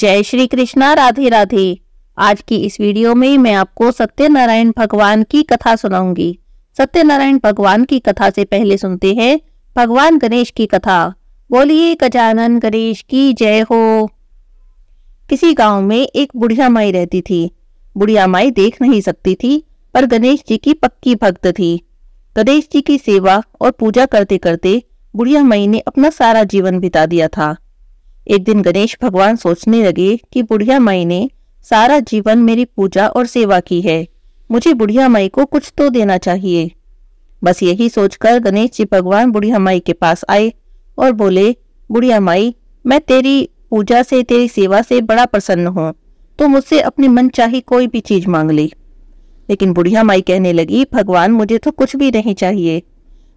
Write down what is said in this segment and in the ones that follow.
जय श्री कृष्णा राधे राधे आज की इस वीडियो में मैं आपको सत्यनारायण भगवान की कथा सुनाऊंगी सत्यनारायण भगवान की कथा से पहले सुनते हैं भगवान गणेश की कथा बोलिए गजानन गणेश की जय हो किसी गांव में एक बुढ़िया माई रहती थी बुढ़िया माई देख नहीं सकती थी पर गणेश जी की पक्की भक्त थी गणेश जी की सेवा और पूजा करते करते बुढ़िया माई ने अपना सारा जीवन बिता दिया था एक दिन गणेश भगवान सोचने लगे कि बुढ़िया माई ने सारा जीवन मेरी पूजा और सेवा की है मुझे बुढ़िया माई को कुछ तो देना चाहिए बस यही सोचकर गणेश जी भगवान बुढ़िया माई के पास आए और बोले बुढ़िया माई मैं तेरी पूजा से तेरी सेवा से बड़ा प्रसन्न हूँ तो मुझसे अपनी मन चाहे कोई भी चीज मांग ली लेकिन बुढ़िया माई कहने लगी भगवान मुझे तो कुछ भी नहीं चाहिए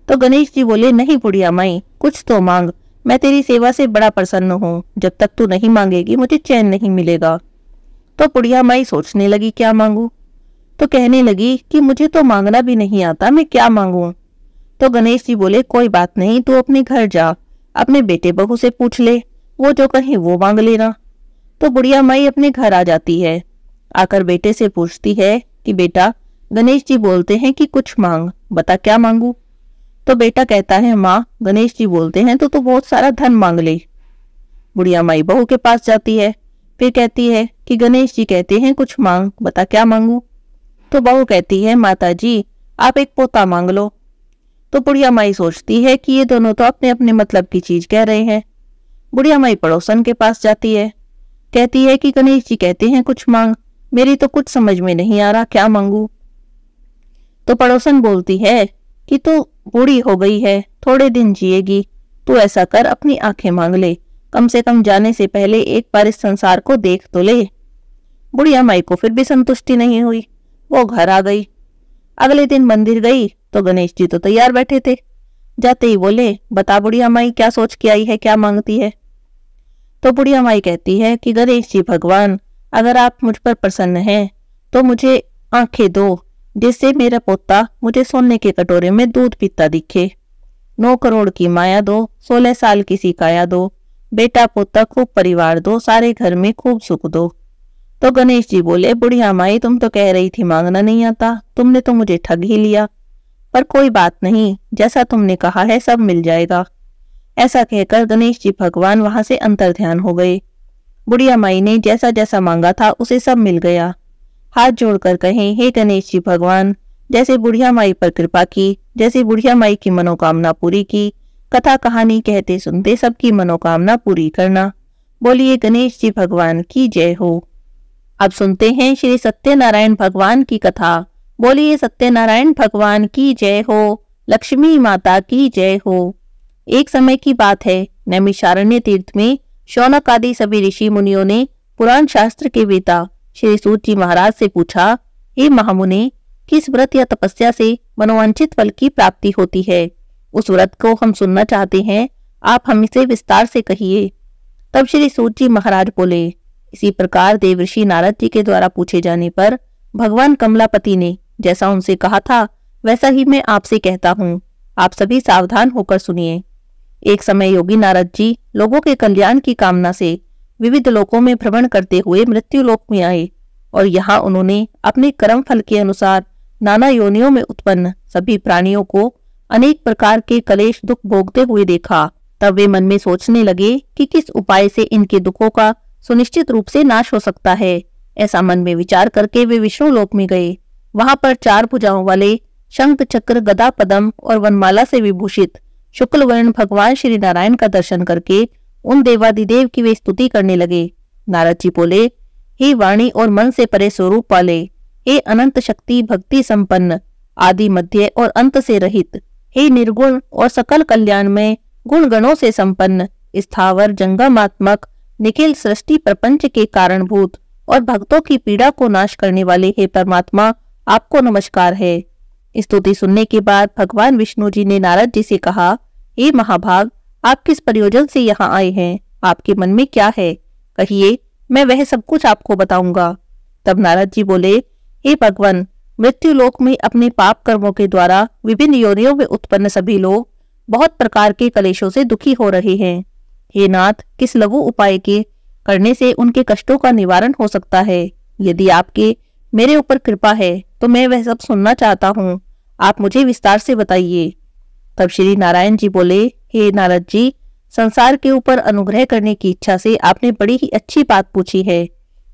तो गणेश जी बोले नहीं बुढ़िया माई कुछ तो मांग मैं तेरी सेवा से बड़ा प्रसन्न हूँ जब तक तू नहीं मांगेगी मुझे चैन नहीं मिलेगा तो बुढ़िया माई सोचने लगी क्या मांगू तो कहने लगी कि मुझे तो मांगना भी नहीं आता मैं क्या मांगू तो गणेश जी बोले कोई बात नहीं तू अपने घर जा अपने बेटे बहू से पूछ ले वो जो कहीं वो मांग लेना तो बुढ़िया माई अपने घर आ जाती है आकर बेटे से पूछती है कि बेटा गणेश जी बोलते हैं कि कुछ मांग बता क्या मांगू तो बेटा कहता है माँ गणेश जी बोलते हैं तो तू बहुत सारा धन मांग ले बुढ़िया माई बहू के पास जाती है फिर कहती है कि गणेश जी कहते हैं कुछ मांग बता क्या मांगू तो बहू कहती है माता जी आप एक पोता मांग लो तो बुढ़िया माई सोचती है कि ये दोनों तो अपने अपने मतलब की चीज कह रहे हैं बुढ़िया माई पड़ोसन के पास जाती है कहती है कि गणेश जी कहते हैं कुछ मांग मेरी तो कुछ समझ में नहीं आ रहा क्या मांगू तो पड़ोसन बोलती है कि तू बूढ़ी हो गई है थोड़े दिन जिएगी तू ऐसा कर अपनी आंखें मांग ले कम से कम जाने से पहले एक बार इस संसार को देख तो ले बुढ़िया माई को फिर भी संतुष्टि नहीं हुई वो घर आ गई अगले दिन मंदिर गई तो गणेश जी तो तैयार बैठे थे जाते ही बोले बता बुढ़िया माई क्या सोच के आई है क्या मांगती है तो बुढ़िया माई कहती है कि गणेश जी भगवान अगर आप मुझ पर प्रसन्न हैं तो मुझे आंखें दो जिससे मेरा पोता मुझे सोने के कटोरे में दूध पीता दिखे नौ करोड़ की माया दो सोलह साल की सिकाया दो बेटा पोता खूब परिवार दो सारे घर में खूब सुख दो तो गणेश जी बोले बुढ़िया माई तुम तो कह रही थी मांगना नहीं आता तुमने तो मुझे ठग ही लिया पर कोई बात नहीं जैसा तुमने कहा है सब मिल जाएगा ऐसा कहकर गणेश जी भगवान वहां से अंतर ध्यान हो गए बुढ़िया माई ने जैसा जैसा मांगा था उसे सब मिल गया हाथ जोड़कर कहें हे गणेश जी भगवान जैसे बुढ़िया माई पर कृपा की जैसे बुढ़िया माई की मनोकामना पूरी की कथा कहानी कहते सुनते सबकी मनोकामना पूरी करना बोलिए गणेश जी भगवान की जय हो अब सुनते हैं श्री सत्यनारायण भगवान की कथा बोलिए सत्यनारायण भगवान की जय हो लक्ष्मी माता की जय हो एक समय की बात है नैमिषारण्य तीर्थ में शौनक आदि सभी ऋषि मुनियों ने पुराण शास्त्र के वेता श्री सूत जी महाराज से पूछा हे महामुनि किस व्रत या तपस्या से मनोवांछित फल की प्राप्ति होती है उस व्रत को हम सुनना चाहते हैं आप हम इसे विस्तार से कहिए तब श्री सूत जी महाराज बोले इसी प्रकार देव ऋषि नारद जी के द्वारा पूछे जाने पर भगवान कमलापति ने जैसा उनसे कहा था वैसा ही मैं आपसे कहता हूँ आप सभी सावधान होकर सुनिए एक समय योगी नारद जी लोगों के कल्याण की कामना से विविध लोकों में भ्रमण करते हुए मृत्यु लोक में आए और यहाँ उन्होंने अपने कर्म फल के अनुसार नाना योनियों में उत्पन्न सभी प्राणियों को अनेक प्रकार के कलेश दुख भोगते हुए देखा तब वे मन में सोचने लगे कि किस उपाय से इनके दुखों का सुनिश्चित रूप से नाश हो सकता है ऐसा मन में विचार करके वे विष्णु लोक में गए वहां पर चार भुजाओं वाले शंख चक्र गदा पदम और वनमाला से विभूषित शुक्ल वर्ण भगवान श्री नारायण का दर्शन करके उन देवादिदेव की वे स्तुति करने लगे नारद जी बोले हे वाणी और मन से परे स्वरूप वाले हे अनंत शक्ति भक्ति संपन्न आदि मध्य और अंत से रहित हे निर्गुण और सकल कल्याण में गुण गणों से संपन्न स्थावर जंगमात्मक निखिल सृष्टि प्रपंच के कारणभूत और भक्तों की पीड़ा को नाश करने वाले हे परमात्मा आपको नमस्कार है स्तुति सुनने के बाद भगवान विष्णु जी ने नारद जी से कहा हे महाभाग आप किस प्रयोजन से यहाँ आए हैं आपके मन में क्या है कहिए मैं वह सब कुछ आपको बताऊंगा तब नारद जी बोले हे भगवान मृत्यु लोक में अपने पाप कर्मों के द्वारा विभिन्न योनियों में उत्पन्न सभी लोग बहुत प्रकार के कलेशों से दुखी हो रहे हैं हे नाथ किस लघु उपाय के करने से उनके कष्टों का निवारण हो सकता है यदि आपके मेरे ऊपर कृपा है तो मैं वह सब सुनना चाहता हूँ आप मुझे विस्तार से बताइए तब श्री नारायण जी बोले हे नारद जी संसार के ऊपर अनुग्रह करने की इच्छा से आपने बड़ी ही अच्छी बात पूछी है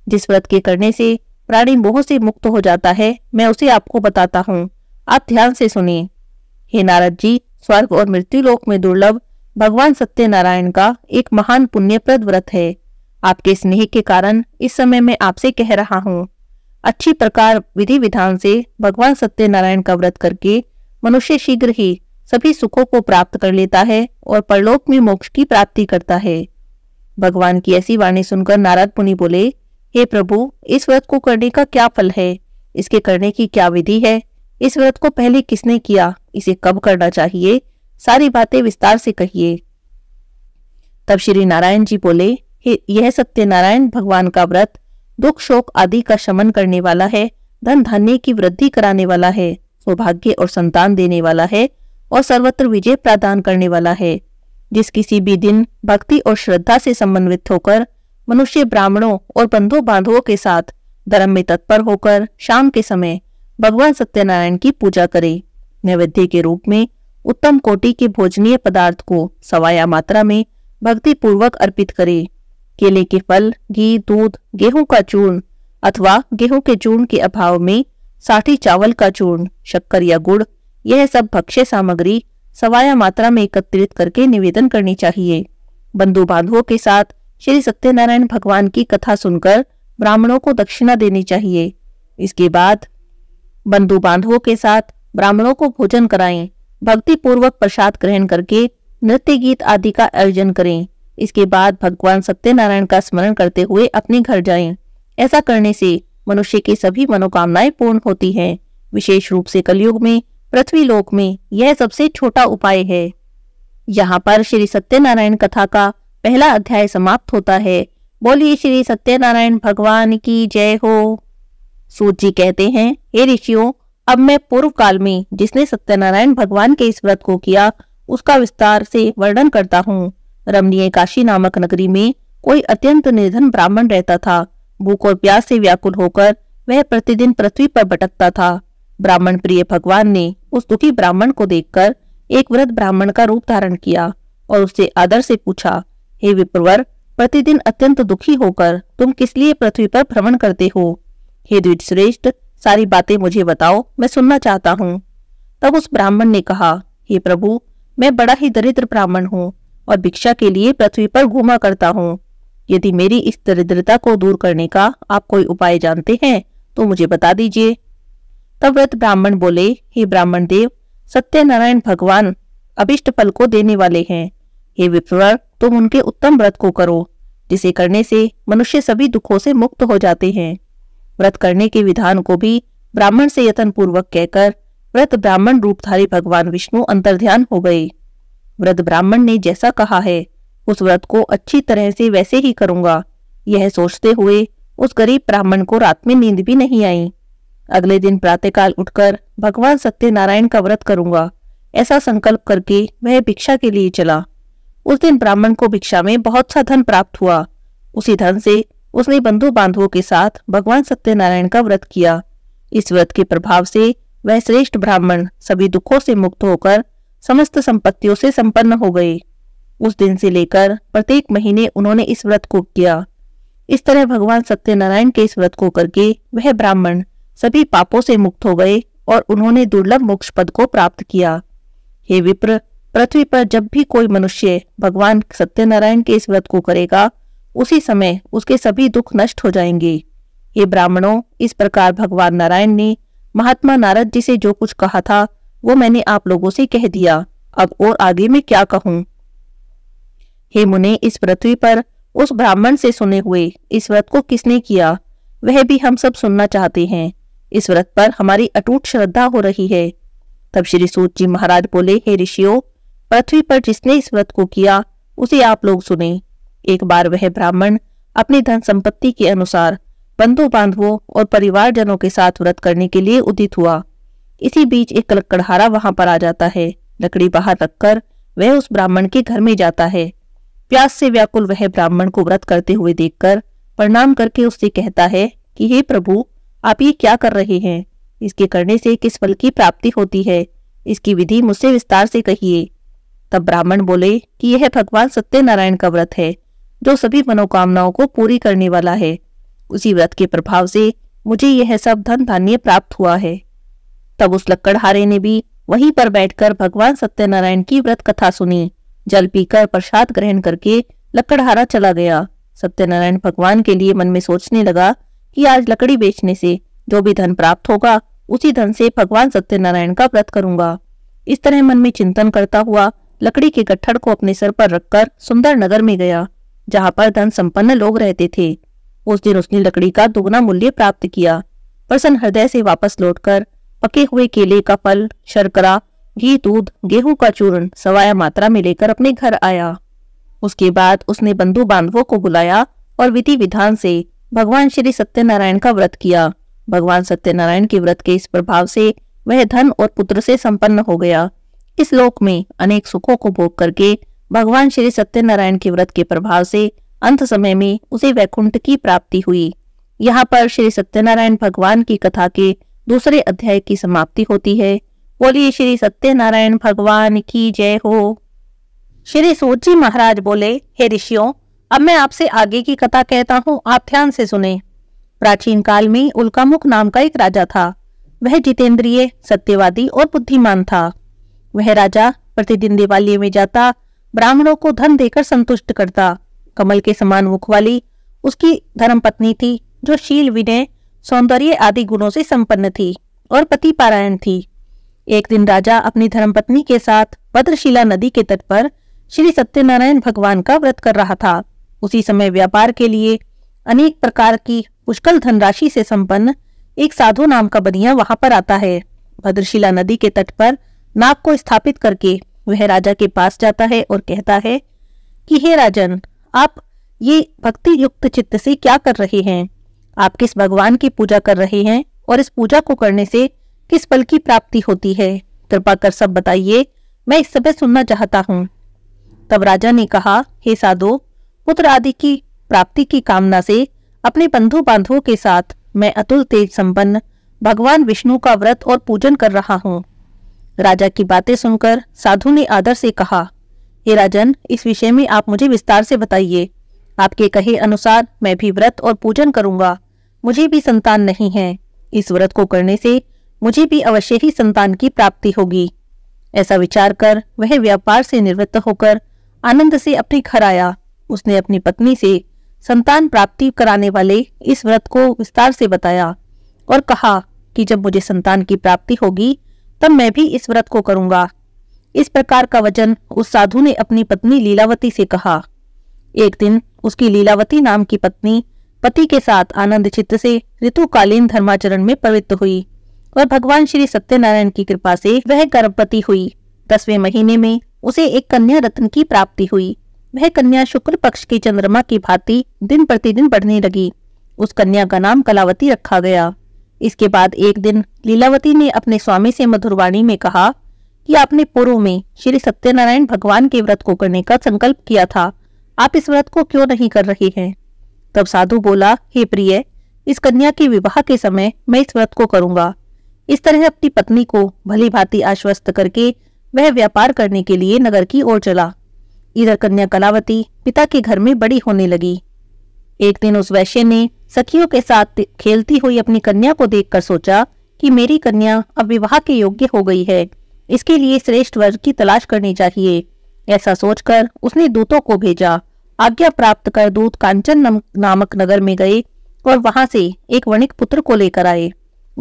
जिस व्रत के करने से प्राणी मोह से मुक्त हो जाता है मैं उसे आपको बताता हूँ आप ध्यान से सुनिए हे नारद जी स्वर्ग और मृत्यु लोक में दुर्लभ भगवान सत्यनारायण का एक महान पुण्यप्रद व्रत है आपके स्नेह के कारण इस समय मैं आपसे कह रहा हूँ अच्छी प्रकार विधि विधान से भगवान सत्यनारायण का व्रत करके मनुष्य शीघ्र ही सभी सुखों को प्राप्त कर लेता है और परलोक में मोक्ष की प्राप्ति करता है भगवान की ऐसी वाणी सुनकर नारद मुनि बोले हे प्रभु इस व्रत को करने का क्या फल है इसके करने की क्या विधि है इस व्रत को पहले किसने किया इसे कब करना चाहिए सारी बातें विस्तार से कहिए तब श्री नारायण जी बोले यह सत्यनारायण भगवान का व्रत दुख शोक आदि का शमन करने वाला है धन धान्य की वृद्धि कराने वाला है सौभाग्य और संतान देने वाला है और सर्वत्र विजय प्रदान करने वाला है जिस किसी भी दिन भक्ति और श्रद्धा से समन्वित होकर मनुष्य ब्राह्मणों और बंधु बांधवों के साथ धर्म में तत्पर होकर शाम के समय भगवान सत्यनारायण की पूजा करे नैवेद्य के रूप में उत्तम कोटि के भोजनीय पदार्थ को सवाया मात्रा में भक्ति पूर्वक अर्पित करे केले के फल घी दूध गेहूं का चूर्ण अथवा गेहूं के चूर्ण के अभाव में साठी चावल का चूर्ण शक्कर या गुड़ यह सब भक्ष्य सामग्री सवाया मात्रा में एकत्रित करके निवेदन करनी चाहिए बंधु बांधवों के साथ श्री सत्यनारायण भगवान की कथा सुनकर ब्राह्मणों को दक्षिणा देनी चाहिए इसके बाद बंधु बांधवों के साथ ब्राह्मणों को भोजन कराएं भक्ति पूर्वक प्रसाद ग्रहण करके नृत्य गीत आदि का आयोजन करें इसके बाद भगवान सत्यनारायण का स्मरण करते हुए अपने घर जाएं। ऐसा करने से मनुष्य की सभी मनोकामनाएं पूर्ण होती हैं। विशेष रूप से कलयुग में पृथ्वी लोक में यह सबसे छोटा उपाय है यहाँ पर श्री सत्यनारायण कथा का पहला अध्याय समाप्त होता है बोलिए श्री सत्यनारायण भगवान की जय हो सूत जी कहते हैं हे ऋषियों अब मैं पूर्व काल में जिसने सत्यनारायण भगवान के इस व्रत को किया उसका विस्तार से वर्णन करता हूँ रमणीय काशी नामक नगरी में कोई अत्यंत निर्धन ब्राह्मण रहता था भूख और प्यास से व्याकुल होकर वह प्रतिदिन पृथ्वी पर भटकता था ब्राह्मण प्रिय भगवान ने उस दुखी ब्राह्मण को देखकर एक वृद्ध ब्राह्मण का रूप धारण किया और उससे आदर से पूछा हे विप्रवर प्रतिदिन अत्यंत दुखी होकर तुम किस लिए पृथ्वी पर भ्रमण करते हो हे द्विजश्रेष्ठ सारी बातें मुझे बताओ मैं सुनना चाहता हूँ तब उस ब्राह्मण ने कहा हे प्रभु मैं बड़ा ही दरिद्र ब्राह्मण हूँ और भिक्षा के लिए पृथ्वी पर घूमा करता हूँ यदि मेरी इस दरिद्रता को दूर करने का आप कोई उपाय जानते हैं तो मुझे बता दीजिए तब व्रत ब्राह्मण बोले हे ब्राह्मण देव सत्यनारायण भगवान अभिष्ट फल को देने वाले हैं हे विप्रवर तुम उनके उत्तम व्रत को करो जिसे करने से मनुष्य सभी दुखों से मुक्त हो जाते हैं व्रत करने के विधान को भी ब्राह्मण से यतन पूर्वक कहकर व्रत ब्राह्मण रूपधारी भगवान विष्णु अंतर्ध्यान हो गए व्रत ब्राह्मण ने जैसा कहा है उस व्रत को अच्छी तरह से वैसे ही करूंगा यह सोचते हुए उस गरीब ब्राह्मण को रात में नींद भी नहीं आई अगले दिन प्रातःकाल उठकर भगवान सत्यनारायण का व्रत करूंगा ऐसा संकल्प करके वह भिक्षा के लिए चला उस दिन ब्राह्मण को भिक्षा में बहुत सा धन प्राप्त हुआ उसी धन से उसने बंधु बांधवों के साथ भगवान सत्यनारायण का व्रत किया इस व्रत के प्रभाव से वह श्रेष्ठ ब्राह्मण सभी दुखों से मुक्त होकर समस्त संपत्तियों से संपन्न हो गए उस दिन से लेकर प्रत्येक महीने उन्होंने इस व्रत को किया इस तरह भगवान सत्यनारायण के इस व्रत को करके वह ब्राह्मण सभी पापों से मुक्त हो गए और उन्होंने दुर्लभ मोक्ष पद को प्राप्त किया हे विप्र पृथ्वी पर जब भी कोई मनुष्य भगवान सत्यनारायण के इस व्रत को करेगा उसी समय उसके सभी दुख नष्ट हो जाएंगे ये ब्राह्मणों इस प्रकार भगवान नारायण ने महात्मा नारद जी से जो कुछ कहा था वो मैंने आप लोगों से कह दिया अब और आगे मैं क्या कहूं हे मुने इस पृथ्वी पर उस ब्राह्मण से सुने हुए इस व्रत को किसने किया वह भी हम सब सुनना चाहते हैं इस व्रत पर हमारी अटूट श्रद्धा हो रही है तब श्री सूत जी महाराज बोले हे ऋषियों पृथ्वी पर जिसने इस व्रत को किया उसे आप लोग सुने एक बार वह ब्राह्मण अपनी धन संपत्ति के अनुसार बंधु बांधवों और जनों के साथ व्रत करने के लिए उदित हुआ इसी बीच एक लकड़हारा वहां पर आ जाता है लकड़ी बाहर रखकर वह उस ब्राह्मण के घर में जाता है प्यास से व्याकुल वह ब्राह्मण को व्रत करते हुए देखकर प्रणाम करके उससे कहता है कि हे प्रभु आप ये क्या कर रहे हैं इसके करने से किस फल की प्राप्ति होती है इसकी विधि मुझसे विस्तार से कहिए तब ब्राह्मण बोले कि यह भगवान सत्यनारायण का व्रत है जो सभी मनोकामनाओं को पूरी करने वाला है उसी व्रत के प्रभाव से मुझे यह सब धन धान्य प्राप्त हुआ है तब उस लक्कड़हारे ने भी वहीं पर बैठकर भगवान सत्यनारायण की व्रत कथा सुनी जल पीकर प्रसाद ग्रहण करके लक्कड़हारा चला गया सत्यनारायण भगवान के लिए मन में सोचने लगा कि आज लकड़ी बेचने से जो भी धन प्राप्त होगा उसी धन से भगवान सत्यनारायण का व्रत करूंगा इस तरह मन में चिंतन करता हुआ लकड़ी के गठर को अपने सर पर रखकर सुंदर नगर में गया जहाँ पर धन संपन्न लोग रहते थे उस दिन उसने लकड़ी का दोगुना मूल्य प्राप्त किया प्रसन्न हृदय से वापस लौटकर पके हुए केले का फल शर्करा घी दूध गेहूं का चूर्ण सवाया मात्रा में लेकर अपने घर आया उसके बाद उसने बंधु बांधवों को बुलाया और विधि विधान से भगवान श्री सत्यनारायण का व्रत किया भगवान सत्यनारायण के व्रत के इस प्रभाव से वह धन और पुत्र से संपन्न हो गया इस लोक में अनेक सुखों को भोग करके भगवान श्री सत्यनारायण के व्रत के प्रभाव से अंत समय में उसे वैकुंठ की प्राप्ति हुई यहाँ पर श्री सत्यनारायण भगवान की कथा के दूसरे अध्याय की समाप्ति होती है बोलिए श्री सत्यनारायण भगवान की जय हो श्री सूर्य महाराज बोले हे ऋषियों अब मैं आपसे आगे की कथा कहता हूँ आप ध्यान से सुने प्राचीन काल में उल्कामुख नाम का एक राजा था वह जितेंद्रिय सत्यवादी और बुद्धिमान था वह राजा प्रतिदिन दिवाली में जाता ब्राह्मणों को धन देकर संतुष्ट करता कमल के समान मुख वाली उसकी धर्मपत्नी थी जो शील विनय सौंदर्य आदि गुणों से संपन्न थी और पति पारायण थी एक दिन राजा अपनी धर्मपत्नी के साथ भद्रशिला नदी के तट पर श्री सत्यनारायण भगवान का व्रत कर रहा था उसी समय व्यापार के लिए अनेक प्रकार की पुष्कल धनराशि से संपन्न एक साधु नाम का बनिया वहां पर आता है भद्रशिला नदी के तट पर नाग को स्थापित करके वह राजा के पास जाता है और कहता है कि हे राजन आप ये भक्ति युक्त चित्त से क्या कर रहे हैं आप किस भगवान की पूजा कर रहे हैं और इस पूजा को करने से किस फल की प्राप्ति होती है कृपा कर सब बताइए मैं इस समय सुनना चाहता हूँ तब राजा ने कहा हे साधो पुत्र आदि की प्राप्ति की कामना से अपने बंधु बांधवों के साथ मैं अतुल तेज संपन्न भगवान विष्णु का व्रत और पूजन कर रहा हूँ राजा की बातें सुनकर साधु ने आदर से कहा हे राजन इस विषय में आप मुझे विस्तार से बताइए आपके कहे अनुसार मैं भी व्रत और पूजन करूंगा मुझे भी संतान नहीं है इस व्रत को करने से मुझे भी अवश्य ही संतान की प्राप्ति होगी ऐसा विचार कर वह व्यापार से निवृत्त होकर आनंद से अपने घर आया उसने अपनी पत्नी से संतान प्राप्ति कराने वाले इस व्रत को विस्तार से बताया और कहा कि जब मुझे संतान की प्राप्ति होगी तब मैं भी इस व्रत को करूंगा इस प्रकार का वचन उस साधु ने अपनी पत्नी लीलावती से कहा एक दिन उसकी लीलावती नाम की पत्नी पति के साथ आनंद चित्त से ऋतुकालीन धर्माचरण में पवित्र हुई और भगवान श्री सत्यनारायण की कृपा से वह गर्भवती हुई दसवें महीने में उसे एक कन्या रत्न की प्राप्ति हुई वह कन्या शुक्ल पक्ष की चंद्रमा की भांति दिन प्रतिदिन बढ़ने लगी उस कन्या का नाम कलावती रखा गया इसके बाद एक दिन लीलावती ने अपने स्वामी से मधुरवाणी में कहा कि आपने पूर्व में श्री सत्यनारायण भगवान के व्रत को करने का संकल्प किया था आप इस व्रत को क्यों नहीं कर रही हैं तब साधु बोला हे प्रिय इस कन्या के विवाह के समय मैं इस व्रत को करूंगा इस तरह अपनी पत्नी को भली भांति आश्वस्त करके वह व्यापार करने के लिए नगर की ओर चला इधर कन्या कलावती पिता के घर में बड़ी होने लगी एक दिन उस वैश्य ने सखियों के साथ खेलती हुई अपनी कन्या को देखकर सोचा कि मेरी कन्या अब विवाह के योग्य हो गई है इसके लिए श्रेष्ठ वर्ग की तलाश करनी चाहिए ऐसा सोचकर उसने दूतों को भेजा आज्ञा प्राप्त कर दूत कांचन नामक नगर में गए और वहां से एक वणिक पुत्र को लेकर आए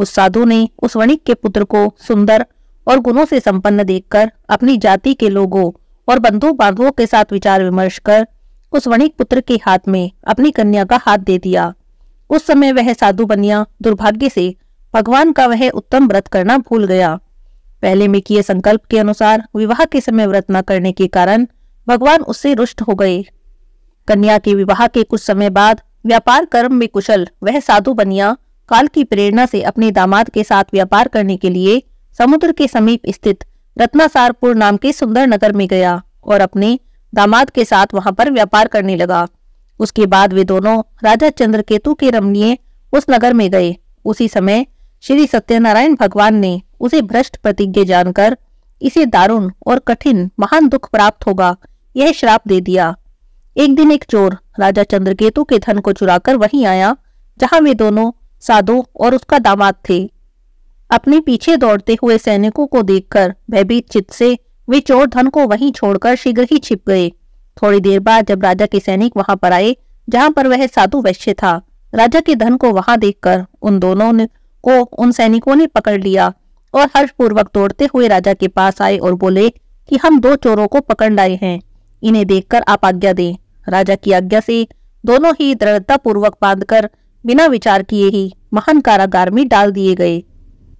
उस साधु ने उस वणिक के पुत्र को सुंदर और गुणों से संपन्न देखकर अपनी जाति के लोगों और बंधु बांधुओं के साथ विचार विमर्श कर उस वणिक पुत्र के हाथ में अपनी कन्या का हाथ दे दिया उस समय वह साधु बनिया दुर्भाग्य से भगवान का वह उत्तम व्रत करना भूल गया पहले में किए संकल्प के अनुसार विवाह के समय व्रत न करने के कारण भगवान उससे रुष्ट हो गए कन्या के विवाह के कुछ समय बाद व्यापार कर्म में कुशल वह साधु बनिया काल की प्रेरणा से अपने दामाद के साथ व्यापार करने के लिए समुद्र के समीप स्थित रत्नासारपुर नाम के सुंदर नगर में गया और अपने दामाद के साथ वहां पर व्यापार करने लगा उसके बाद वे दोनों राजा चंद्रकेतु के रमणीय उस नगर में गए उसी समय श्री सत्यनारायण भगवान ने उसे भ्रष्ट प्रतिज्ञा जानकर इसे दारुण और कठिन महान दुख प्राप्त होगा यह श्राप दे दिया एक दिन एक चोर राजा चंद्रकेतु के धन को चुराकर वहीं आया जहां वे दोनों साधु और उसका दामाद थे अपने पीछे दौड़ते हुए सैनिकों को देखकर भयभीत चित्त से वे चोर धन को वहीं छोड़कर शीघ्र ही छिप गए थोड़ी देर बाद जब राजा के सैनिक वहां पर आए जहां पर वह साधु वैश्य था राजा के धन को वहां देखकर उन दोनों ने को उन सैनिकों ने पकड़ लिया और हर्ष पूर्वक दौड़ते हुए राजा के पास आए और बोले कि हम दो चोरों को पकड़ लाए हैं इन्हें देखकर आप आज्ञा दें राजा की आज्ञा से दोनों ही दृढ़तापूर्वक बांधकर बिना विचार किए ही महान कारागार में डाल दिए गए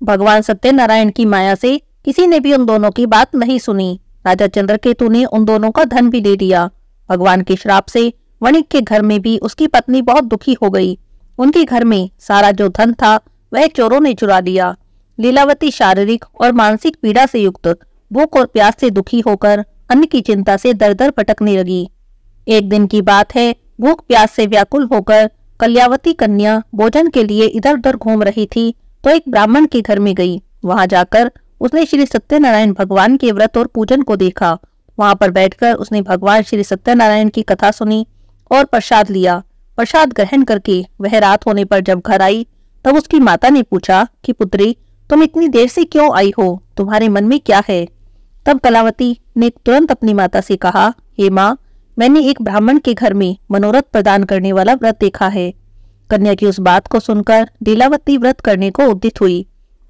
भगवान सत्यनारायण की माया से किसी ने भी उन दोनों की बात नहीं सुनी राजा चंद्रकेतु ने उन दोनों का धन भी दे दिया भगवान के श्राप से वणिक के घर में भी उसकी पत्नी बहुत दुखी हो गई उनके घर में सारा जो धन था वह चोरों ने चुरा लिया लीलावती शारीरिक और मानसिक पीड़ा से युक्त भूख और प्यास से दुखी होकर अन्न की चिंता से दर दर भटकने लगी एक दिन की बात है भूख प्यास से व्याकुल होकर कल्यावती कन्या भोजन के लिए इधर उधर घूम रही थी तो एक ब्राह्मण के घर में गई वहां जाकर उसने श्री सत्यनारायण भगवान के व्रत और पूजन को देखा वहां पर बैठकर उसने भगवान श्री सत्यनारायण की कथा सुनी और प्रसाद लिया प्रसाद ग्रहण करके वह रात होने पर जब घर आई तब उसकी माता ने पूछा कि पुत्री तुम इतनी देर से क्यों आई हो तुम्हारे मन में क्या है तब कलावती ने तुरंत अपनी माता से कहा हे माँ मैंने एक ब्राह्मण के घर में मनोरथ प्रदान करने वाला व्रत देखा है कन्या की उस बात को सुनकर लीलावती व्रत करने को उद्दित हुई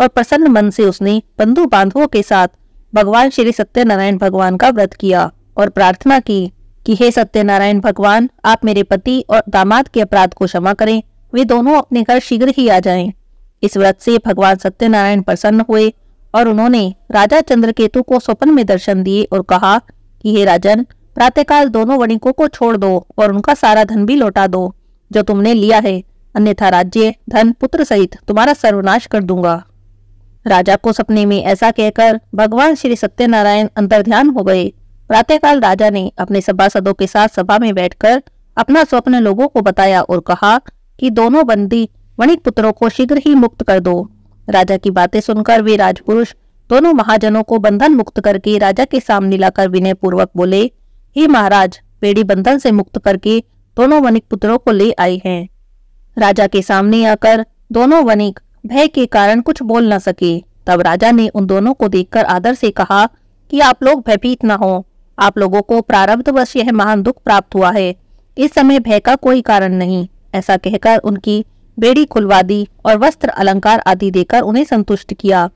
और प्रसन्न मन से उसने बंधु बांधवों के साथ भगवान श्री सत्यनारायण भगवान का व्रत किया और प्रार्थना की कि हे सत्यनारायण भगवान आप मेरे पति और दामाद के अपराध को क्षमा करें वे दोनों अपने घर शीघ्र ही आ जाएं। इस व्रत से भगवान सत्यनारायण प्रसन्न हुए और उन्होंने राजा चंद्रकेतु को स्वप्न में दर्शन दिए और कहा कि हे राजन प्रातःकाल दोनों वणिकों को छोड़ दो और उनका सारा धन भी लौटा दो जो तुमने लिया है अन्यथा राज्य धन पुत्र सहित तुम्हारा सर्वनाश कर दूंगा राजा को सपने में ऐसा कहकर भगवान श्री सत्यनारायण अंतर्ध्यान हो गए प्रातःकाल राजा ने अपने सभासदों के साथ सभा में बैठकर अपना स्वप्न लोगों को बताया और कहा कि दोनों बंदी वणिक पुत्रों को शीघ्र ही मुक्त कर दो राजा की बातें सुनकर वे राजपुरुष दोनों महाजनों को बंधन मुक्त करके राजा के सामने लाकर विनय पूर्वक बोले हे महाराज पेड़ी बंधन से मुक्त करके दोनों वनिक पुत्रों को ले आए हैं राजा के सामने आकर दोनों वनिक भय के कारण कुछ बोल न सके तब राजा ने उन दोनों को देखकर आदर से कहा कि आप लोग भयभीत न हो आप लोगों को प्रारब्धवश यह महान दुख प्राप्त हुआ है इस समय भय का कोई कारण नहीं ऐसा कहकर उनकी बेड़ी खुलवा दी और वस्त्र अलंकार आदि देकर उन्हें संतुष्ट किया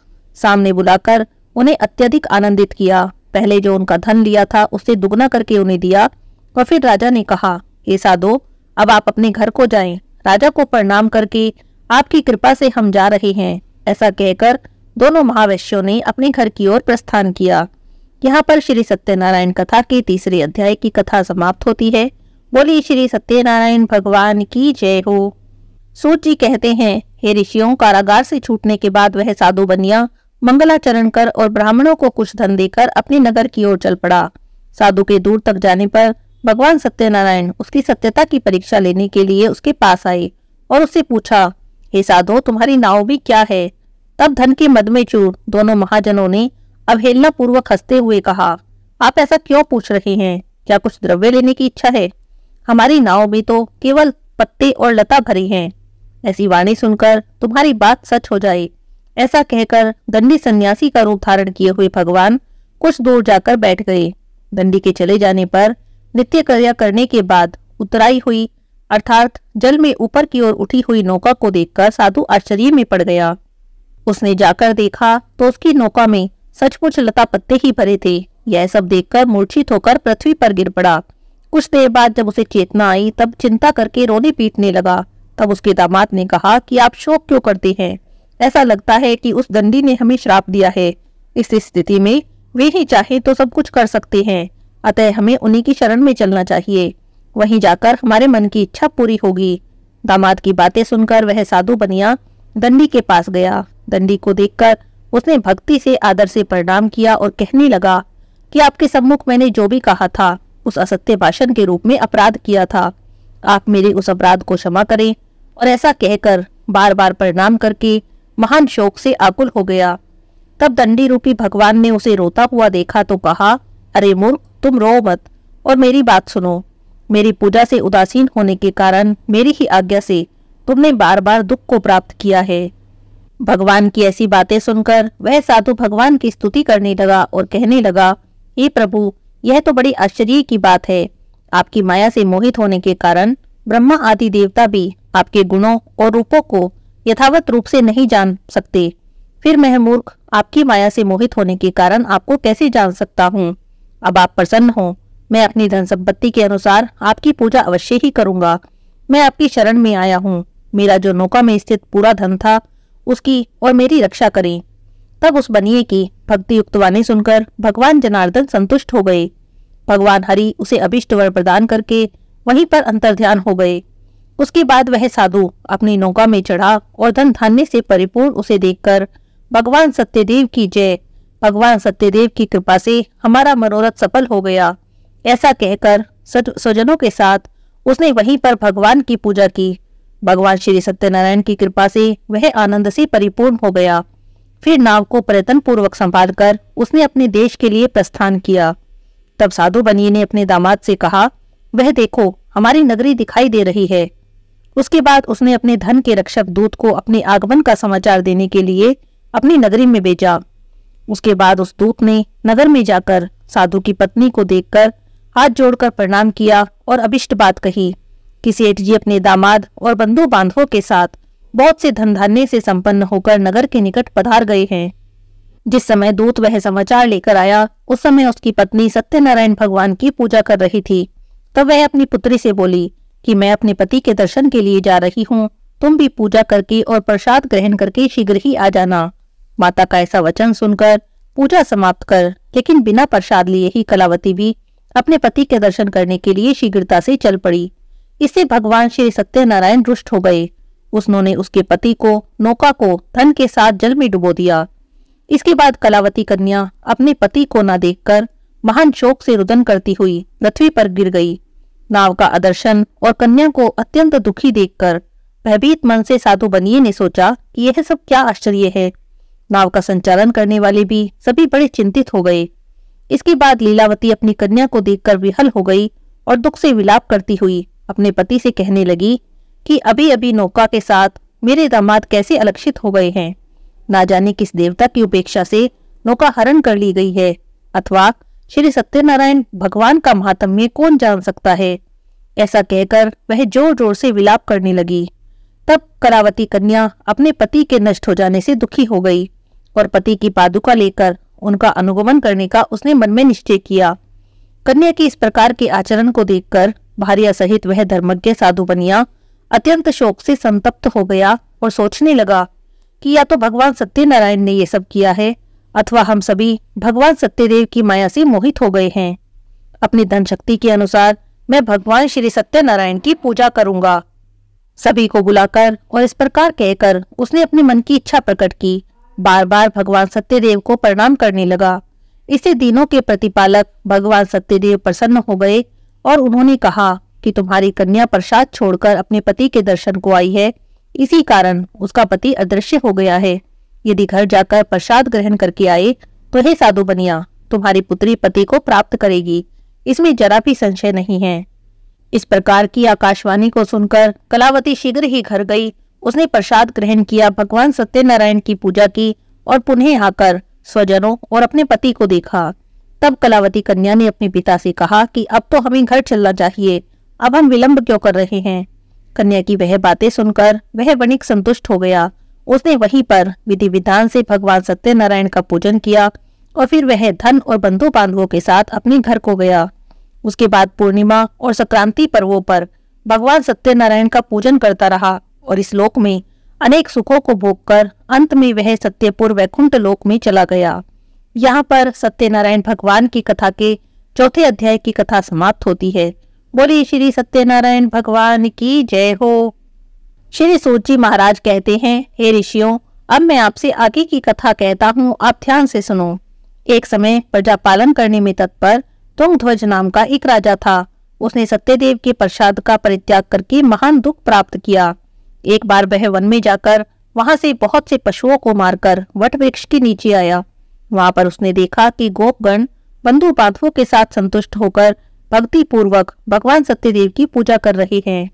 सामने बुलाकर उन्हें अत्यधिक आनंदित किया पहले जो उनका धन लिया था उसे दुगना करके उन्हें दिया और फिर राजा ने कहा हे साधो अब आप अपने घर को जाएं राजा को प्रणाम करके आपकी कृपा से हम जा रहे हैं ऐसा कहकर दोनों महावैश्यों ने अपने घर की ओर प्रस्थान किया यहाँ पर श्री सत्यनारायण कथा के तीसरे अध्याय की कथा समाप्त होती है बोली श्री सत्यनारायण भगवान की जय हो सूत जी कहते हैं हे ऋषियों कारागार से छूटने के बाद वह साधु बनिया मंगलाचरण कर और ब्राह्मणों को कुछ धन देकर अपने नगर की ओर चल पड़ा साधु के दूर तक जाने पर भगवान सत्यनारायण उसकी सत्यता की परीक्षा लेने के लिए उसके पास आए और उससे पूछा हे साधो तुम्हारी नाव भी क्या है तब धन के मद में चूर दोनों महाजनों ने अवहेलना पूर्वक हंसते हुए कहा आप ऐसा क्यों पूछ रहे हैं क्या कुछ द्रव्य लेने की इच्छा है हमारी नाव में तो केवल पत्ते और लता भरी हैं ऐसी वाणी सुनकर तुम्हारी बात सच हो जाए ऐसा कहकर दंडी सन्यासी का रूप धारण किए हुए भगवान कुछ दूर जाकर बैठ गए दंडी के चले जाने पर नित्य क्रिया करने के बाद उतराई हुई अर्थात जल में ऊपर की ओर उठी हुई नौका को देखकर साधु आश्चर्य में पड़ गया उसने जाकर देखा तो उसकी नौका में सचमुच लता पत्ते ही भरे थे यह सब देखकर मूर्छित होकर पृथ्वी पर गिर पड़ा कुछ देर बाद जब उसे चेतना आई तब चिंता करके रोने पीटने लगा तब उसके दामाद ने कहा कि आप शोक क्यों करते हैं ऐसा लगता है कि उस दंडी ने हमें श्राप दिया है इस स्थिति में वे ही चाहे तो सब कुछ कर सकते हैं अतः हमें उन्हीं की शरण में चलना चाहिए वहीं जाकर हमारे मन की इच्छा पूरी होगी दामाद की बातें सुनकर वह साधु बनिया दंडी के पास गया दंडी को देखकर उसने भक्ति से आदर से प्रणाम किया और कहने लगा कि आपके सम्मुख मैंने जो भी कहा था उस असत्य भाषण के रूप में अपराध किया था आप मेरे उस अपराध को क्षमा करें और ऐसा कहकर बार बार प्रणाम करके महान शोक से आकुल हो गया तब दंडी रूपी भगवान ने उसे रोता हुआ देखा तो कहा अरे मूर्ख तुम रो मत और मेरी बात सुनो मेरी पूजा से उदासीन होने के कारण मेरी ही आज्ञा से तुमने बार बार दुख को प्राप्त किया है भगवान की ऐसी बातें सुनकर वह साधु भगवान की स्तुति करने लगा और कहने लगा हे प्रभु यह तो बड़ी आश्चर्य की बात है आपकी माया से मोहित होने के कारण ब्रह्मा आदि देवता भी आपके गुणों और रूपों को यथावत रूप से नहीं जान सकते फिर मैं मूर्ख आपकी माया से मोहित होने के कारण आपको कैसे जान सकता हूँ अब आप प्रसन्न हो मैं अपनी धन संपत्ति के अनुसार आपकी पूजा अवश्य ही करूंगा मैं आपकी शरण में आया हूँ मेरा जो नौका में स्थित पूरा धन था उसकी और मेरी रक्षा करें तब उस बनिए की भक्ति युक्त वाणी सुनकर भगवान जनार्दन संतुष्ट हो गए भगवान हरि उसे अभिष्ट वर प्रदान करके वहीं पर अंतर ध्यान हो गए उसके बाद वह साधु अपनी नौका में चढ़ा और धन धान्य से परिपूर्ण उसे देखकर भगवान सत्यदेव की जय भगवान सत्यदेव की कृपा से हमारा मनोरथ सफल हो गया ऐसा कहकर स्वजनों के साथ उसने वहीं पर भगवान की पूजा की भगवान श्री सत्यनारायण की कृपा से वह आनंद से परिपूर्ण हो गया फिर नाव को पर्यटन पूर्वक संभाल कर उसने अपने देश के लिए प्रस्थान किया तब साधु बनिए ने अपने दामाद से कहा वह देखो हमारी नगरी दिखाई दे रही है उसके बाद उसने अपने धन के रक्षक दूत को अपने आगमन का समाचार देने के लिए अपनी नगरी में भेजा उसके बाद उस दूत ने नगर में जाकर साधु की पत्नी को देखकर हाथ जोड़कर प्रणाम किया और अभिष्ट बात कही कि सेठ जी अपने दामाद और बंधु बांधवों के साथ बहुत से धन धान्य से संपन्न होकर नगर के निकट पधार गए हैं जिस समय दूत वह समाचार लेकर आया उस समय उसकी पत्नी सत्यनारायण भगवान की पूजा कर रही थी तब वह अपनी पुत्री से बोली कि मैं अपने पति के दर्शन के लिए जा रही हूँ तुम भी पूजा करके और प्रसाद ग्रहण करके शीघ्र ही आ जाना माता का ऐसा वचन सुनकर पूजा समाप्त कर लेकिन बिना प्रसाद लिए ही कलावती भी अपने पति के दर्शन करने के लिए शीघ्रता से चल पड़ी इससे भगवान श्री सत्यनारायण रुष्ट हो गए उसने उसके पति को नौका को धन के साथ जल में डुबो दिया इसके बाद कलावती कन्या अपने पति को न देखकर महान शोक से रुदन करती हुई पृथ्वी पर गिर गई नाव का आदर्शन और कन्या को अत्यंत दुखी देखकर भयभीत मन से साधु बनिए ने सोचा कि यह सब क्या आश्चर्य है नाव का संचालन करने वाले भी सभी बड़े चिंतित हो गए इसके बाद लीलावती अपनी कन्या को देखकर विहल हो गई और दुख से विलाप करती हुई अपने पति से कहने लगी कि अभी अभी नौका के साथ मेरे दामाद कैसे अलक्षित हो गए हैं ना जाने किस देवता की उपेक्षा से नौका हरण कर ली गई है अथवा श्री सत्यनारायण भगवान का महात्म्य कौन जान सकता है ऐसा कहकर वह जोर जोर से विलाप करने लगी तब करावती कन्या अपने पति के नष्ट हो जाने से दुखी हो गई और पति की पादुका लेकर उनका अनुगमन करने का उसने मन में निश्चय किया कन्या के इस प्रकार के आचरण को देखकर भारिया सहित वह धर्मज्ञ साधु बनिया अत्यंत शोक से संतप्त हो गया और सोचने लगा कि या तो भगवान सत्यनारायण ने यह सब किया है अथवा हम सभी भगवान सत्यदेव की माया से मोहित हो गए हैं अपनी धन शक्ति के अनुसार मैं भगवान श्री सत्यनारायण की पूजा करूंगा सभी को बुलाकर और इस प्रकार कहकर उसने अपने मन की इच्छा प्रकट की बार बार भगवान सत्यदेव को प्रणाम करने लगा इसे दिनों के प्रतिपालक भगवान सत्यदेव प्रसन्न हो गए और उन्होंने कहा कि तुम्हारी कन्या प्रसाद छोड़कर अपने पति के दर्शन को आई है इसी कारण उसका पति अदृश्य हो गया है यदि घर जाकर प्रसाद ग्रहण करके आए तो हे साधु बनिया तुम्हारी पुत्री पति को प्राप्त करेगी इसमें जरा भी संशय नहीं है इस प्रकार की आकाशवाणी को सुनकर कलावती शीघ्र ही घर गई उसने प्रसाद ग्रहण किया भगवान सत्यनारायण की पूजा की और पुनः आकर स्वजनों और अपने पति को देखा तब कलावती कन्या ने अपने पिता से कहा कि अब तो हमें घर चलना चाहिए अब हम विलंब क्यों कर रहे हैं कन्या की वह बातें सुनकर वह वणिक संतुष्ट हो गया उसने वहीं पर विधि विधान से भगवान सत्यनारायण का पूजन किया और फिर वह धन और बंधु बांधवों के साथ अपने घर को गया उसके बाद पूर्णिमा और संक्रांति पर्वों पर भगवान सत्यनारायण का पूजन करता रहा और इस लोक में अनेक सुखों को भोगकर अंत में वह सत्यपुर वैकुंठ लोक में चला गया यहाँ पर सत्यनारायण भगवान की कथा के चौथे अध्याय की कथा समाप्त होती है बोली श्री सत्यनारायण भगवान की जय हो श्री सूत जी महाराज कहते हैं हे ऋषियों अब मैं आपसे आगे की कथा कहता हूँ आप ध्यान से सुनो एक समय प्रजा पालन करने में तत्पर तुम ध्वज नाम का एक राजा था उसने सत्यदेव के प्रसाद का परित्याग करके महान दुख प्राप्त किया एक बार वह वन में जाकर वहां से बहुत से पशुओं को मारकर वट वृक्ष के नीचे आया वहां पर उसने देखा कि गोपगण बंधु बांधवों के साथ संतुष्ट होकर भक्ति पूर्वक भगवान सत्यदेव की पूजा कर रहे हैं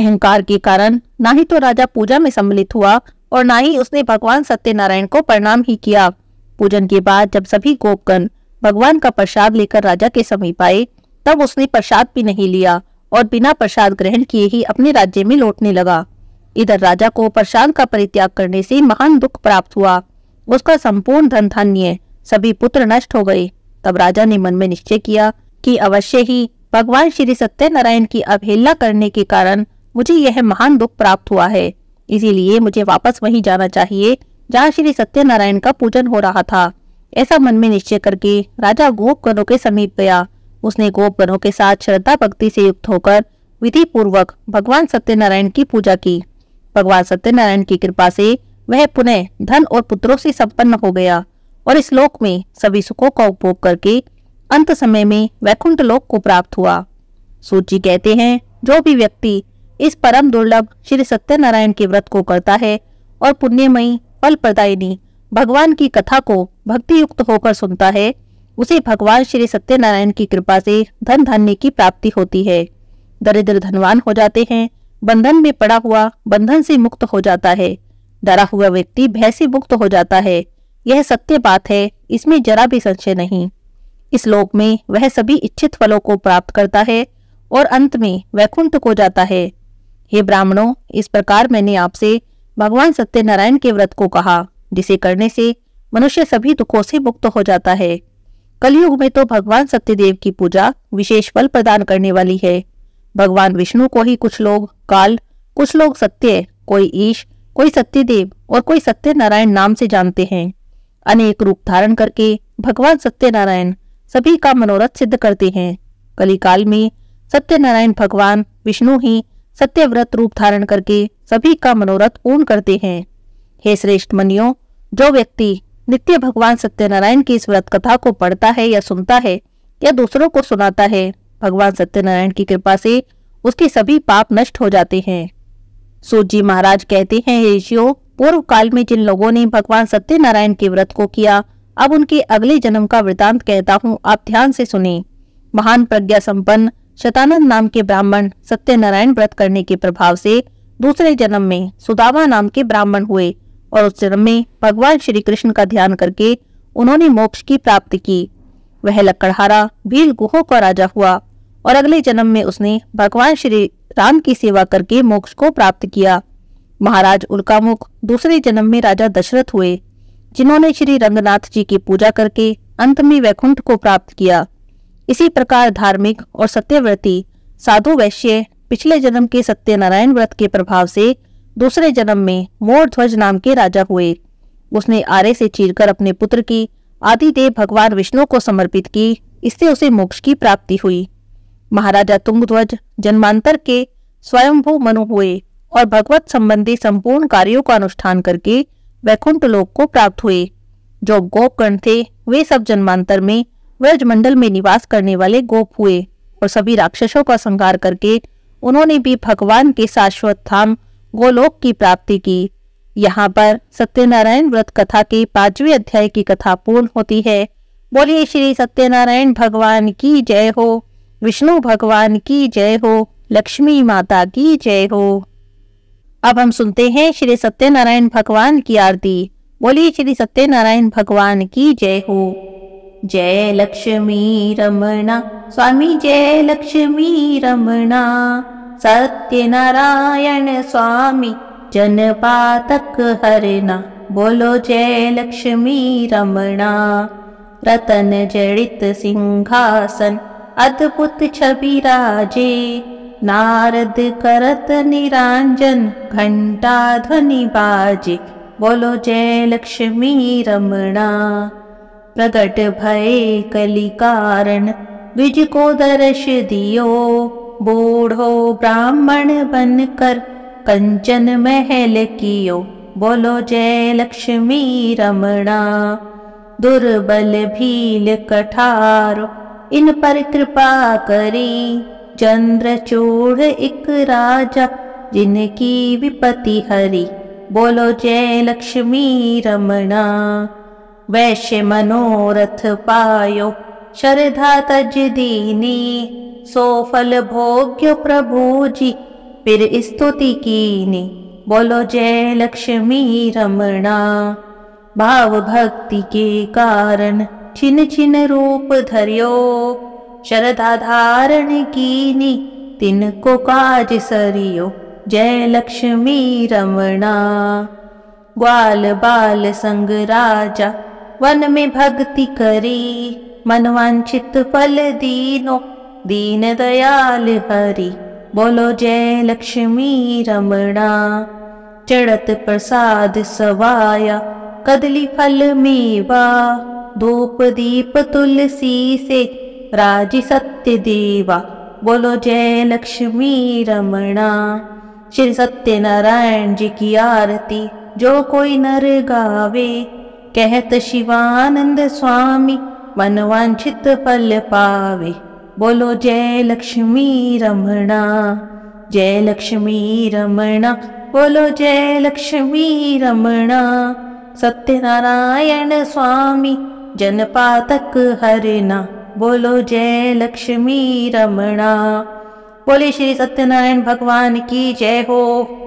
अहंकार के कारण ना ही तो राजा पूजा में सम्मिलित हुआ और ना ही उसने भगवान सत्यनारायण को प्रणाम ही किया पूजन के बाद जब सभी गोपगण भगवान का प्रसाद लेकर राजा के समीप आए तब उसने प्रसाद भी नहीं लिया और बिना प्रसाद ग्रहण किए ही अपने राज्य में लौटने लगा इधर राजा को प्रशांत का परित्याग करने से महान दुख प्राप्त हुआ उसका संपूर्ण धन धान्य सभी पुत्र नष्ट हो गए तब राजा ने मन में निश्चय किया कि अवश्य ही भगवान श्री सत्यनारायण की अवहेलना करने के कारण मुझे यह महान दुख प्राप्त हुआ है इसीलिए मुझे वापस वहीं जाना चाहिए जहाँ श्री सत्यनारायण का पूजन हो रहा था ऐसा मन में निश्चय करके राजा गोप गणों के समीप गया उसने गोपगणों के साथ श्रद्धा भक्ति से युक्त होकर विधि पूर्वक भगवान सत्यनारायण की पूजा की भगवान सत्यनारायण की कृपा से वह पुनः धन और पुत्रों से संपन्न हो गया और इस लोक में सभी सुखों का उपभोग करके अंत समय में वैकुंठ लोक को प्राप्त हुआ सूची कहते हैं जो भी व्यक्ति इस परम दुर्लभ श्री सत्यनारायण के व्रत को करता है और पुण्यमयी फल प्रदायिनी भगवान की कथा को भक्ति युक्त होकर सुनता है उसे भगवान श्री सत्यनारायण की कृपा से धन धान्य की प्राप्ति होती है दरिद्र धनवान हो जाते हैं बंधन में पड़ा हुआ बंधन से मुक्त हो जाता है डरा हुआ व्यक्ति भय से मुक्त हो जाता है यह सत्य बात है इसमें जरा भी संशय नहीं इस लोक में वह सभी इच्छित फलों को प्राप्त करता है और अंत में वैकुंठ को जाता है हे ब्राह्मणों इस प्रकार मैंने आपसे भगवान सत्यनारायण के व्रत को कहा जिसे करने से मनुष्य सभी दुखों से मुक्त हो जाता है कलयुग में तो भगवान सत्यदेव की पूजा विशेष फल प्रदान करने वाली है भगवान विष्णु को ही कुछ लोग काल कुछ लोग सत्य कोई ईश कोई सत्यदेव और कोई सत्य नारायण नाम से जानते हैं अनेक रूप धारण करके भगवान सत्यनारायण सभी का मनोरथ सिद्ध करते हैं कलिकाल में सत्यनारायण भगवान विष्णु ही सत्यव्रत रूप धारण करके सभी का मनोरथ पूर्ण करते हैं हे श्रेष्ठ मनियो जो व्यक्ति नित्य भगवान सत्यनारायण की इस व्रत कथा को पढ़ता है या सुनता है या दूसरों को सुनाता है भगवान सत्यनारायण की कृपा से उसके सभी पाप नष्ट हो जाते हैं सूर्य जी महाराज कहते हैं ऋषियों पूर्व काल में जिन लोगों ने भगवान सत्यनारायण के व्रत को किया अब उनके अगले जन्म का वृतांत कहता हूँ आप ध्यान से सुने महान प्रज्ञा संपन्न शतानंद नाम के ब्राह्मण सत्यनारायण व्रत करने के प्रभाव से दूसरे जन्म में सुदामा नाम के ब्राह्मण हुए और उस जन्म में भगवान श्री कृष्ण का ध्यान करके उन्होंने मोक्ष की प्राप्ति की वह लकड़हारा भील गुहों का राजा हुआ और अगले जन्म में उसने भगवान श्री राम की सेवा करके मोक्ष को प्राप्त किया महाराज उल्कामुख दूसरे जन्म में राजा दशरथ हुए जिन्होंने श्री रंगनाथ जी की पूजा करके अंत में वैकुंठ को प्राप्त किया इसी प्रकार धार्मिक और सत्यव्रती साधु वैश्य पिछले जन्म के सत्यनारायण व्रत के प्रभाव से दूसरे जन्म में मोर ध्वज नाम के राजा हुए उसने आरे से चीरकर अपने पुत्र की आदि देव भगवान विष्णु को समर्पित की इससे उसे मोक्ष की प्राप्ति हुई महाराजा तुंगध्वज जन्मांतर के स्वयंभू मनु हुए और भगवत संबंधी संपूर्ण कार्यों का अनुष्ठान करके वैकुंठ लोक को प्राप्त हुए जो गोपकर्ण थे वे सब जन्मांतर में व्रजमंडल में निवास करने वाले गोप हुए और सभी राक्षसों का संहार करके उन्होंने भी भगवान के शाश्वत धाम गोलोक की प्राप्ति की यहाँ पर सत्यनारायण व्रत कथा के पांचवी अध्याय की कथा पूर्ण होती है बोलिए श्री सत्यनारायण भगवान की जय हो विष्णु भगवान की जय हो लक्ष्मी माता की जय हो अब हम सुनते हैं श्री सत्यनारायण भगवान की आरती बोलिए श्री सत्यनारायण भगवान की जय हो जय लक्ष्मी रमणा स्वामी जय लक्ष्मी रमणा सत्यनारायण स्वामी जनपातक हरिना बोलो जय लक्ष्मी रमणा रतन जड़ित सिंहासन अद्भुत छवि राजे नारद करत निरांजन घंटा ध्वनि बाजे बोलो जय लक्ष्मी रमणा प्रगट भये कलिकारण विज को दर्श दियो बूढो ब्राह्मण बनकर कंचन महल कियो बोलो जय लक्ष्मी रमणा दुर्बल भील कठार इन पर कृपा करी चंद्रचूड़ एक राजा जिनकी विपति हरी बोलो जय लक्ष्मी रमणा वैश्य मनोरथ पायो श्रद्धा तज दीनी फल भोग्य प्रभु जी फिर स्तुति कीनी बोलो जय लक्ष्मी रमणा भाव भक्ति के कारण छिन छिन रूप धरियो श्रद्धा धारण कीनी तिनको काज सरियो जय लक्ष्मी रमणा ग्वाल बाल संग राजा वन में भक्ति करी मनवांचित फल दीनो दीन दयाल हरी बोलो जय लक्ष्मी रमणा चढ़त प्रसाद सवाया कदली फल मेवा धूप दीप तुलसी से राज सत्य देवा बोलो जय लक्ष्मी रमणा श्री सत्यनारायण जी की आरती जो कोई नर गावे कहत शिवानंद स्वामी मनवांछित फल पावे बोलो जय लक्ष्मी रमणा जय लक्ष्मी रमणा बोलो जय लक्ष्मी रमणा सत्यनारायण स्वामी जनपातक हरना बोलो जय लक्ष्मी रमणा बोले श्री सत्यनारायण भगवान की जय हो